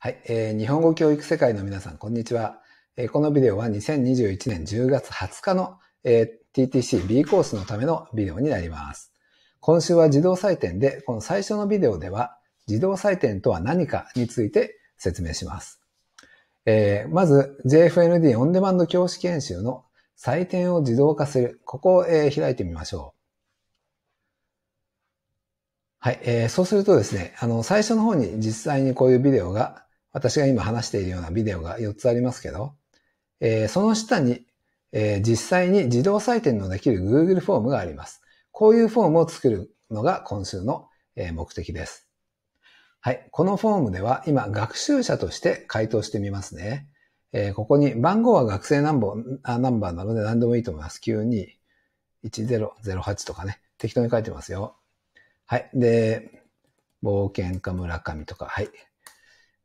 はい、えー、日本語教育世界の皆さん、こんにちは。えー、このビデオは2021年10月20日の、えー、TTCB コースのためのビデオになります。今週は自動採点で、この最初のビデオでは、自動採点とは何かについて説明します。えー、まず、JFND オンデマンド教師研修の採点を自動化する。ここを、えー、開いてみましょう。はい、えー、そうするとですね、あの、最初の方に実際にこういうビデオが、私が今話しているようなビデオが4つありますけど、えー、その下に、えー、実際に自動採点のできる Google フォームがあります。こういうフォームを作るのが今週の目的です。はい。このフォームでは今学習者として回答してみますね。えー、ここに番号は学生ナンバーナンバーなので何でもいいと思います。921008とかね。適当に書いてますよ。はい。で、冒険家村上とか。はい。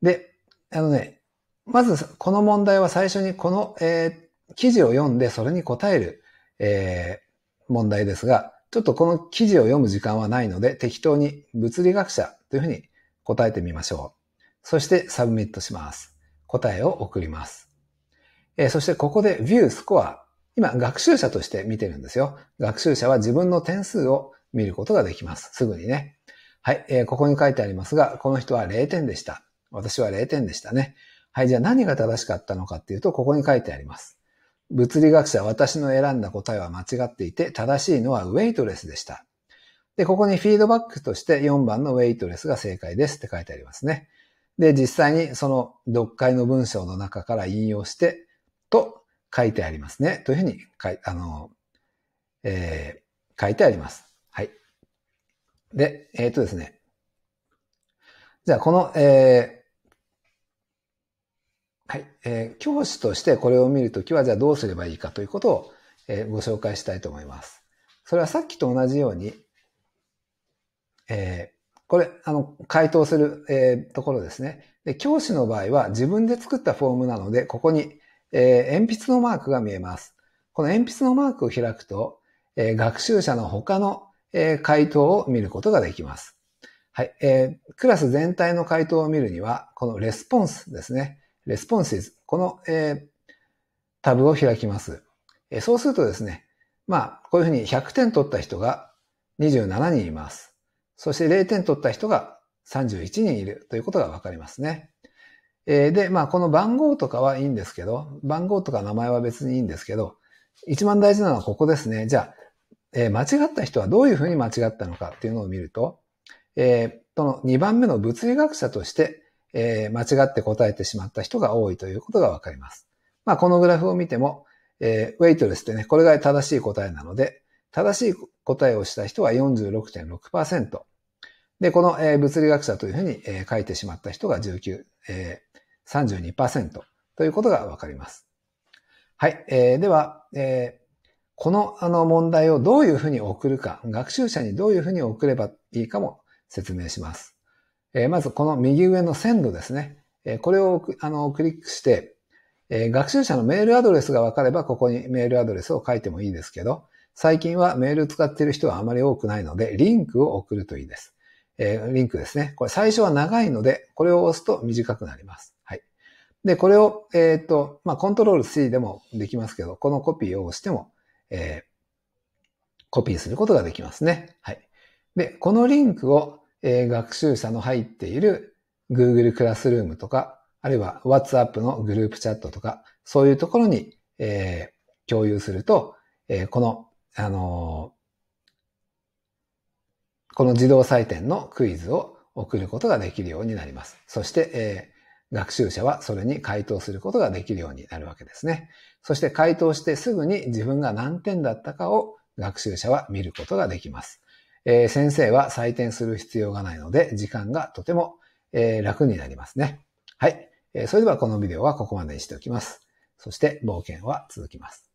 で、あのね、まずこの問題は最初にこの、えー、記事を読んでそれに答える、えー、問題ですが、ちょっとこの記事を読む時間はないので適当に物理学者というふうに答えてみましょう。そしてサブミットします。答えを送ります。えー、そしてここで View Score。今学習者として見てるんですよ。学習者は自分の点数を見ることができます。すぐにね。はい、えー、ここに書いてありますが、この人は0点でした。私は0点でしたね。はい、じゃあ何が正しかったのかっていうと、ここに書いてあります。物理学者、私の選んだ答えは間違っていて、正しいのはウェイトレスでした。で、ここにフィードバックとして4番のウェイトレスが正解ですって書いてありますね。で、実際にその読解の文章の中から引用して、と書いてありますね。というふうに書い、あの、えー、書いてあります。はい。で、えー、っとですね。じゃあ、この、えー、はい、えー、教師としてこれを見るときは、じゃあどうすればいいかということを、えー、ご紹介したいと思います。それはさっきと同じように、えー、これ、あの、回答する、えー、ところですね。で、教師の場合は自分で作ったフォームなので、ここに、えー、鉛筆のマークが見えます。この鉛筆のマークを開くと、えー、学習者の他の、えー、回答を見ることができます。はい、えー、クラス全体の回答を見るには、このレスポンスですね。responses。この、えー、タブを開きます。えー、そうするとですね、まあ、こういうふうに100点取った人が27人います。そして0点取った人が31人いるということがわかりますね。えー、で、まあ、この番号とかはいいんですけど、番号とか名前は別にいいんですけど、一番大事なのはここですね。じゃあ、えー、間違った人はどういうふうに間違ったのかっていうのを見ると、えー、その2番目の物理学者としてえー、間違って答えてしまった人が多いということがわかります。まあ、このグラフを見ても、えー、ウェイトレスってね、これが正しい答えなので、正しい答えをした人は46.6%。で、この、えー、物理学者というふうに、えー、書いてしまった人が19、えー、32%ということがわかります。はい。えー、では、えー、このあの問題をどういうふうに送るか、学習者にどういうふうに送ればいいかも説明します。えまずこの右上のンドですね。えこれをあのクリックして、え学習者のメールアドレスが分かれば、ここにメールアドレスを書いてもいいですけど、最近はメール使ってる人はあまり多くないので、リンクを送るといいです。えリンクですね。これ最初は長いので、これを押すと短くなります。はい。で、これを、えっ、と、まあ、コントロール C でもできますけど、このコピーを押しても、えー、コピーすることができますね。はい。で、このリンクを、学習者の入っている Google クラスルームとか、あるいは WhatsApp のグループチャットとか、そういうところに、えー、共有すると、えー、この、あのー、この自動採点のクイズを送ることができるようになります。そして、えー、学習者はそれに回答することができるようになるわけですね。そして回答してすぐに自分が何点だったかを学習者は見ることができます。えー、先生は採点する必要がないので、時間がとても、えー、楽になりますね。はい。えそれではこのビデオはここまでにしておきます。そして冒険は続きます。